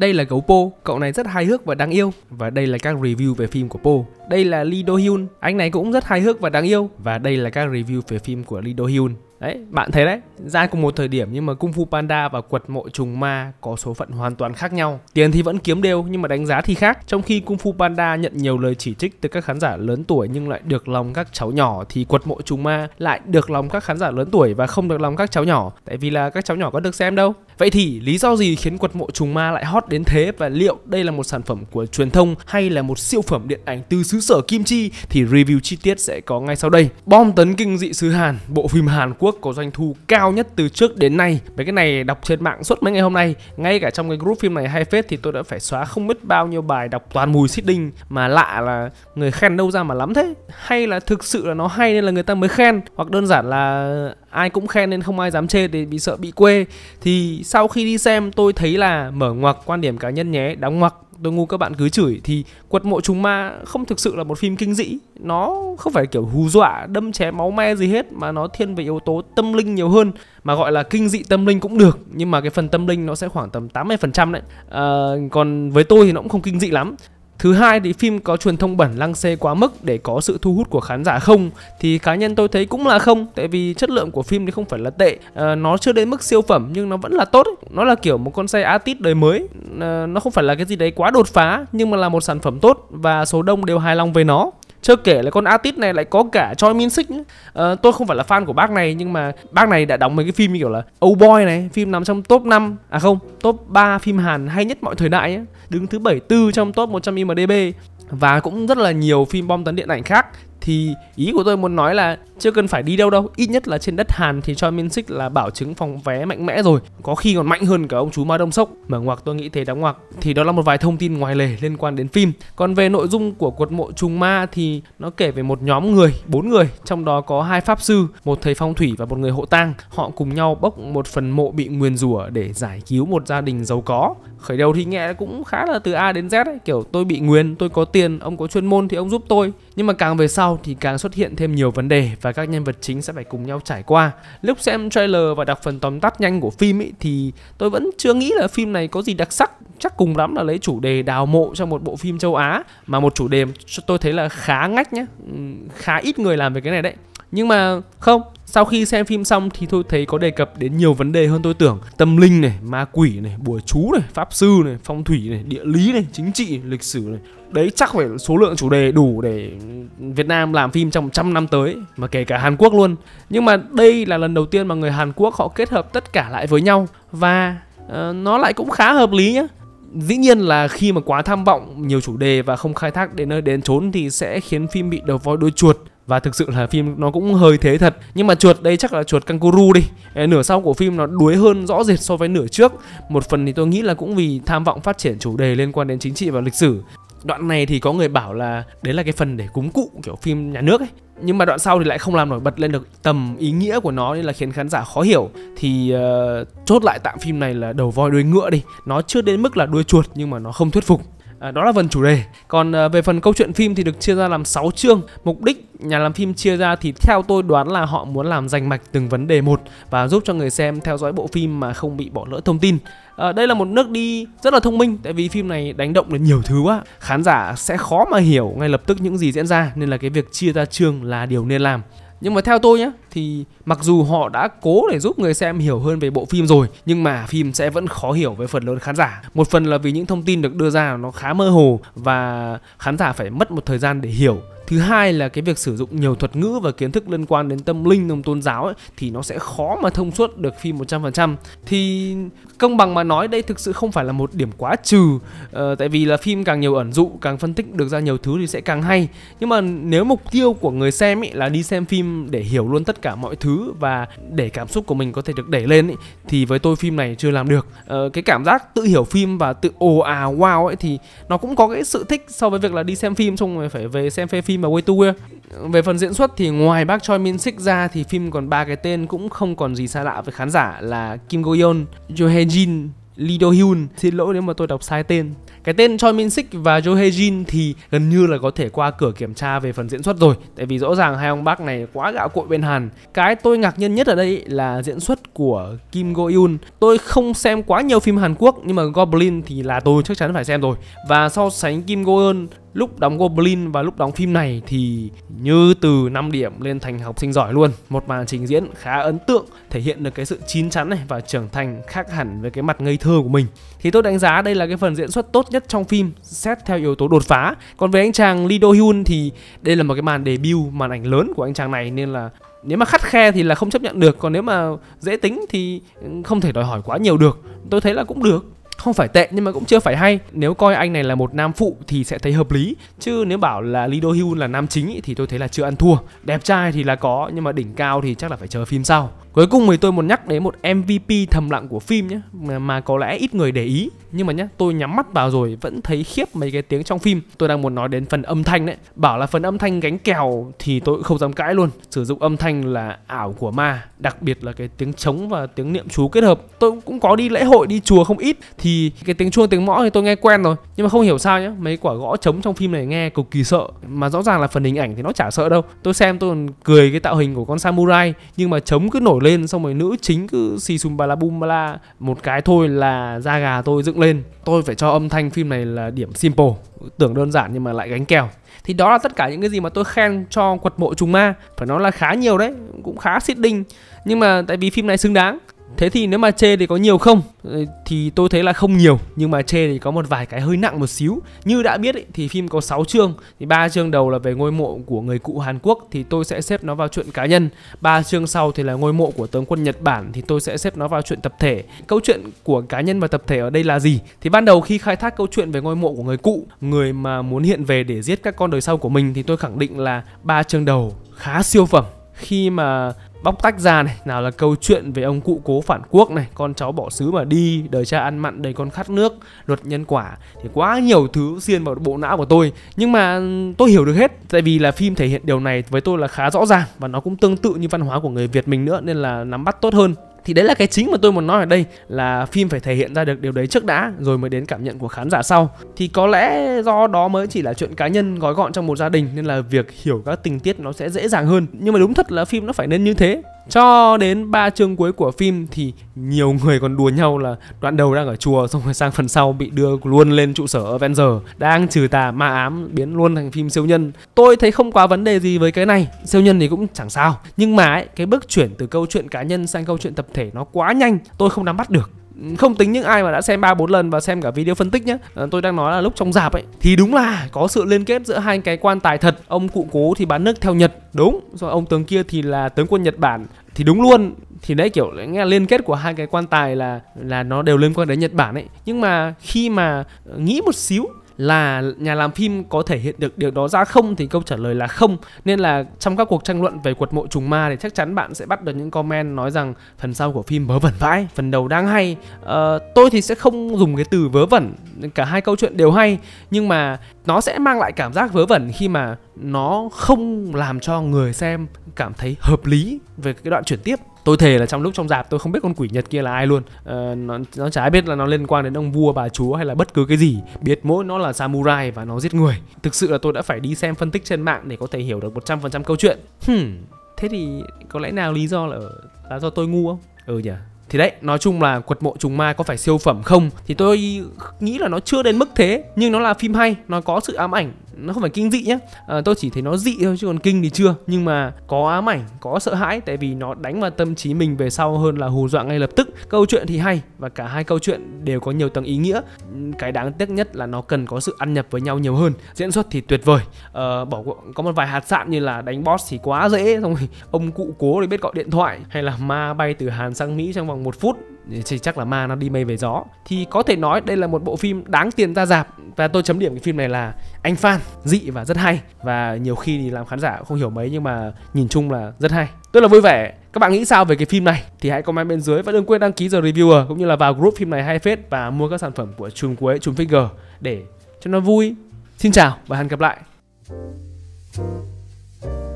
Đây là gấu Po, cậu này rất hài hước và đáng yêu và đây là các review về phim của Po. Đây là Lee Do Hyun, anh này cũng rất hài hước và đáng yêu và đây là các review về phim của Lee Do Hyun. Đấy, bạn thấy đấy, ra cùng một thời điểm nhưng mà Kung Fu Panda và Quật Mộ Trùng Ma có số phận hoàn toàn khác nhau. Tiền thì vẫn kiếm đều nhưng mà đánh giá thì khác. Trong khi Kung Fu Panda nhận nhiều lời chỉ trích từ các khán giả lớn tuổi nhưng lại được lòng các cháu nhỏ thì Quật Mộ Trùng Ma lại được lòng các khán giả lớn tuổi và không được lòng các cháu nhỏ. Tại vì là các cháu nhỏ có được xem đâu. Vậy thì lý do gì khiến quật mộ trùng ma lại hot đến thế và liệu đây là một sản phẩm của truyền thông hay là một siêu phẩm điện ảnh từ xứ sở Kim Chi thì review chi tiết sẽ có ngay sau đây. Bom tấn kinh dị xứ Hàn, bộ phim Hàn Quốc có doanh thu cao nhất từ trước đến nay. Mấy cái này đọc trên mạng suốt mấy ngày hôm nay, ngay cả trong cái group phim này hay phết thì tôi đã phải xóa không biết bao nhiêu bài đọc toàn mùi xít đinh mà lạ là người khen đâu ra mà lắm thế. Hay là thực sự là nó hay nên là người ta mới khen hoặc đơn giản là ai cũng khen nên không ai dám chê để bị sợ bị quê thì sau khi đi xem tôi thấy là mở ngoặc quan điểm cá nhân nhé đóng ngoặc tôi ngu các bạn cứ chửi thì quật mộ chúng ma không thực sự là một phim kinh dị nó không phải kiểu hù dọa đâm chém máu me gì hết mà nó thiên về yếu tố tâm linh nhiều hơn mà gọi là kinh dị tâm linh cũng được nhưng mà cái phần tâm linh nó sẽ khoảng tầm 80% đấy à, còn với tôi thì nó cũng không kinh dị lắm Thứ hai thì phim có truyền thông bẩn lăng xê quá mức để có sự thu hút của khán giả không? Thì cá nhân tôi thấy cũng là không, tại vì chất lượng của phim thì không phải là tệ, à, nó chưa đến mức siêu phẩm nhưng nó vẫn là tốt, nó là kiểu một con xe artist đời mới, à, nó không phải là cái gì đấy quá đột phá nhưng mà là một sản phẩm tốt và số đông đều hài lòng về nó. Chưa kể là con artist này lại có cả Choi Min Sik à, Tôi không phải là fan của bác này Nhưng mà bác này đã đóng mấy cái phim như kiểu là Old oh Boy này Phim nằm trong top 5 À không, top 3 phim Hàn hay nhất mọi thời đại ấy. Đứng thứ 74 trong top 100 IMDB Và cũng rất là nhiều phim bom tấn điện ảnh khác thì ý của tôi muốn nói là chưa cần phải đi đâu đâu, ít nhất là trên đất Hàn thì cho Min Sik là bảo chứng phòng vé mạnh mẽ rồi, có khi còn mạnh hơn cả ông chú Ma Đông Sốc. Mở ngoặc tôi nghĩ thế đóng ngoặc. Thì đó là một vài thông tin ngoài lề liên quan đến phim. Còn về nội dung của cuộc mộ trùng ma thì nó kể về một nhóm người, bốn người, trong đó có hai pháp sư, một thầy phong thủy và một người hộ tang. Họ cùng nhau bốc một phần mộ bị nguyền rủa để giải cứu một gia đình giàu có. Khởi đầu thì nghe cũng khá là từ A đến Z ấy, kiểu tôi bị nguyền, tôi có tiền, ông có chuyên môn thì ông giúp tôi. Nhưng mà càng về sau thì càng xuất hiện thêm nhiều vấn đề và các nhân vật chính sẽ phải cùng nhau trải qua. Lúc xem trailer và đọc phần tóm tắt nhanh của phim ấy thì tôi vẫn chưa nghĩ là phim này có gì đặc sắc, chắc cùng lắm là lấy chủ đề đào mộ trong một bộ phim châu Á mà một chủ đề tôi thấy là khá ngách nhá, ừ, khá ít người làm về cái này đấy. Nhưng mà không, sau khi xem phim xong thì tôi thấy có đề cập đến nhiều vấn đề hơn tôi tưởng Tâm linh này, ma quỷ này, bùa chú này, pháp sư này, phong thủy này, địa lý này, chính trị, này, lịch sử này Đấy chắc phải số lượng chủ đề đủ để Việt Nam làm phim trong trăm năm tới Mà kể cả Hàn Quốc luôn Nhưng mà đây là lần đầu tiên mà người Hàn Quốc họ kết hợp tất cả lại với nhau Và uh, nó lại cũng khá hợp lý nhá dĩ nhiên là khi mà quá tham vọng nhiều chủ đề và không khai thác đến nơi đến chốn thì sẽ khiến phim bị đầu voi đuôi chuột và thực sự là phim nó cũng hơi thế thật nhưng mà chuột đây chắc là chuột kangaroo đi nửa sau của phim nó đuối hơn rõ rệt so với nửa trước một phần thì tôi nghĩ là cũng vì tham vọng phát triển chủ đề liên quan đến chính trị và lịch sử đoạn này thì có người bảo là đấy là cái phần để cúng cụ kiểu phim nhà nước ấy nhưng mà đoạn sau thì lại không làm nổi bật lên được tầm ý nghĩa của nó nên là khiến khán giả khó hiểu thì uh, chốt lại tạm phim này là đầu voi đuôi ngựa đi nó chưa đến mức là đuôi chuột nhưng mà nó không thuyết phục à, đó là phần chủ đề còn à, về phần câu chuyện phim thì được chia ra làm 6 chương mục đích nhà làm phim chia ra thì theo tôi đoán là họ muốn làm rành mạch từng vấn đề một và giúp cho người xem theo dõi bộ phim mà không bị bỏ lỡ thông tin à, đây là một nước đi rất là thông minh tại vì phim này đánh động được nhiều thứ quá khán giả sẽ khó mà hiểu ngay lập tức những gì diễn ra nên là cái việc chia ra chương là điều nên làm nhưng mà theo tôi nhé thì mặc dù họ đã cố để giúp người xem hiểu hơn về bộ phim rồi nhưng mà phim sẽ vẫn khó hiểu với phần lớn khán giả một phần là vì những thông tin được đưa ra nó khá mơ hồ và khán giả phải mất một thời gian để hiểu thứ hai là cái việc sử dụng nhiều thuật ngữ và kiến thức liên quan đến tâm linh trong tôn giáo ấy, thì nó sẽ khó mà thông suốt được phim 100% thì công bằng mà nói đây thực sự không phải là một điểm quá trừ ờ, tại vì là phim càng nhiều ẩn dụ càng phân tích được ra nhiều thứ thì sẽ càng hay nhưng mà nếu mục tiêu của người xem ấy là đi xem phim để hiểu luôn tất cả mọi thứ và để cảm xúc của mình có thể được đẩy lên ấy, thì với tôi phim này chưa làm được ờ, cái cảm giác tự hiểu phim và tự ồ à wow ấy thì nó cũng có cái sự thích so với việc là đi xem phim xong rồi phải về xem phê phim phim và Way to Where. Về phần diễn xuất thì ngoài bác Choi Min Sik ra thì phim còn ba cái tên cũng không còn gì xa lạ với khán giả là Kim Go Yeon, Jo Hye Jin, Lee Do Hyun. Xin lỗi nếu mà tôi đọc sai tên. Cái tên Choi Min Sik và Jo Hye Jin thì gần như là có thể qua cửa kiểm tra về phần diễn xuất rồi, tại vì rõ ràng hai ông bác này quá gạo cội bên Hàn. Cái tôi ngạc nhiên nhất ở đây là diễn xuất của Kim Go Eun. Tôi không xem quá nhiều phim Hàn Quốc nhưng mà Goblin thì là tôi chắc chắn phải xem rồi. Và so sánh Kim Go Eun lúc đóng Goblin và lúc đóng phim này thì như từ 5 điểm lên thành học sinh giỏi luôn. Một màn trình diễn khá ấn tượng, thể hiện được cái sự chín chắn này và trưởng thành khác hẳn với cái mặt ngây thơ của mình. Thì tôi đánh giá đây là cái phần diễn xuất tốt nhất trong phim xét theo yếu tố đột phá. Còn về anh chàng Lee Do Hyun thì đây là một cái màn debut, màn ảnh lớn của anh chàng này nên là nếu mà khắt khe thì là không chấp nhận được còn nếu mà dễ tính thì không thể đòi hỏi quá nhiều được tôi thấy là cũng được không phải tệ nhưng mà cũng chưa phải hay nếu coi anh này là một nam phụ thì sẽ thấy hợp lý chứ nếu bảo là Lee Do Hyun là nam chính thì tôi thấy là chưa ăn thua đẹp trai thì là có nhưng mà đỉnh cao thì chắc là phải chờ phim sau cuối cùng thì tôi muốn nhắc đến một MVP thầm lặng của phim nhé mà, mà có lẽ ít người để ý nhưng mà nhé, tôi nhắm mắt vào rồi vẫn thấy khiếp mấy cái tiếng trong phim tôi đang muốn nói đến phần âm thanh đấy bảo là phần âm thanh gánh kèo thì tôi cũng không dám cãi luôn sử dụng âm thanh là ảo của ma đặc biệt là cái tiếng trống và tiếng niệm chú kết hợp tôi cũng có đi lễ hội đi chùa không ít thì thì cái tiếng chuông tiếng mõ thì tôi nghe quen rồi nhưng mà không hiểu sao nhá mấy quả gõ trống trong phim này nghe cực kỳ sợ mà rõ ràng là phần hình ảnh thì nó chả sợ đâu tôi xem tôi còn cười cái tạo hình của con samurai nhưng mà trống cứ nổi lên xong rồi nữ chính cứ xì xùm bà la bum bà la một cái thôi là da gà tôi dựng lên tôi phải cho âm thanh phim này là điểm simple tưởng đơn giản nhưng mà lại gánh kèo thì đó là tất cả những cái gì mà tôi khen cho quật mộ trùng ma phải nói là khá nhiều đấy cũng khá xít đinh nhưng mà tại vì phim này xứng đáng Thế thì nếu mà chê thì có nhiều không? Ờ, thì tôi thấy là không nhiều Nhưng mà chê thì có một vài cái hơi nặng một xíu Như đã biết ý, thì phim có 6 chương Thì ba chương đầu là về ngôi mộ của người cụ Hàn Quốc Thì tôi sẽ xếp nó vào chuyện cá nhân ba chương sau thì là ngôi mộ của tướng quân Nhật Bản Thì tôi sẽ xếp nó vào chuyện tập thể Câu chuyện của cá nhân và tập thể ở đây là gì? Thì ban đầu khi khai thác câu chuyện về ngôi mộ của người cụ Người mà muốn hiện về để giết các con đời sau của mình Thì tôi khẳng định là ba chương đầu khá siêu phẩm khi mà bóc tách ra này nào là câu chuyện về ông cụ cố phản quốc này con cháu bỏ xứ mà đi đời cha ăn mặn đầy con khát nước luật nhân quả thì quá nhiều thứ xiên vào bộ não của tôi nhưng mà ừ, tôi hiểu được hết tại vì là phim thể hiện điều này với tôi là khá rõ ràng và nó cũng tương tự như văn hóa của người việt mình nữa nên là nắm bắt tốt hơn thì đấy là cái chính mà tôi muốn nói ở đây là phim phải thể hiện ra được điều đấy trước đã rồi mới đến cảm nhận của khán giả sau thì có lẽ do đó mới chỉ là chuyện cá nhân gói gọn trong một gia đình nên là việc hiểu các tình tiết nó sẽ dễ dàng hơn nhưng mà đúng thật là phim nó phải nên như thế cho đến ba chương cuối của phim thì nhiều người còn đùa nhau là đoạn đầu đang ở chùa xong rồi sang phần sau bị đưa luôn lên trụ sở Avenger đang trừ tà ma ám biến luôn thành phim siêu nhân tôi thấy không quá vấn đề gì với cái này siêu nhân thì cũng chẳng sao nhưng mà ấy, cái bước chuyển từ câu chuyện cá nhân sang câu chuyện tập thể nó quá nhanh tôi không nắm bắt được không tính những ai mà đã xem ba bốn lần và xem cả video phân tích nhé ờ, tôi đang nói là lúc trong dạp ấy thì đúng là có sự liên kết giữa hai cái quan tài thật ông cụ cố thì bán nước theo nhật đúng rồi ông tướng kia thì là tướng quân nhật bản thì đúng luôn thì đấy kiểu nghe liên kết của hai cái quan tài là là nó đều liên quan đến Nhật Bản ấy nhưng mà khi mà nghĩ một xíu là nhà làm phim có thể hiện được điều đó ra không thì câu trả lời là không nên là trong các cuộc tranh luận về quật mộ trùng ma thì chắc chắn bạn sẽ bắt được những comment nói rằng phần sau của phim vớ vẩn vãi phần đầu đang hay ờ, tôi thì sẽ không dùng cái từ vớ vẩn cả hai câu chuyện đều hay nhưng mà nó sẽ mang lại cảm giác vớ vẩn khi mà nó không làm cho người xem cảm thấy hợp lý về cái đoạn chuyển tiếp tôi thề là trong lúc trong dạp tôi không biết con quỷ nhật kia là ai luôn ờ, nó nó chả biết là nó liên quan đến ông vua bà chúa hay là bất cứ cái gì biết mỗi nó là samurai và nó giết người thực sự là tôi đã phải đi xem phân tích trên mạng để có thể hiểu được 100% câu chuyện hmm, thế thì có lẽ nào lý do là là do tôi ngu không ừ nhỉ thì đấy nói chung là quật mộ trùng ma có phải siêu phẩm không thì tôi nghĩ là nó chưa đến mức thế nhưng nó là phim hay nó có sự ám ảnh nó không phải kinh dị nhé à, ờ, tôi chỉ thấy nó dị thôi chứ còn kinh thì chưa nhưng mà có ám ảnh có sợ hãi tại vì nó đánh vào tâm trí mình về sau hơn là hù dọa ngay lập tức câu chuyện thì hay và cả hai câu chuyện đều có nhiều tầng ý nghĩa cái đáng tiếc nhất là nó cần có sự ăn nhập với nhau nhiều hơn diễn xuất thì tuyệt vời à, bỏ có một vài hạt sạn như là đánh boss thì quá dễ xong rồi ông cụ cố để biết gọi điện thoại hay là ma bay từ Hàn sang Mỹ trong vòng một phút thì chắc là ma nó đi mây về gió thì có thể nói đây là một bộ phim đáng tiền ra dạp và tôi chấm điểm cái phim này là anh phan dị và rất hay và nhiều khi thì làm khán giả không hiểu mấy nhưng mà nhìn chung là rất hay tôi là vui vẻ các bạn nghĩ sao về cái phim này thì hãy comment bên dưới và đừng quên đăng ký giờ reviewer cũng như là vào group phim này hay phết và mua các sản phẩm của chùm cuối chùm figure để cho nó vui xin chào và hẹn gặp lại Thank you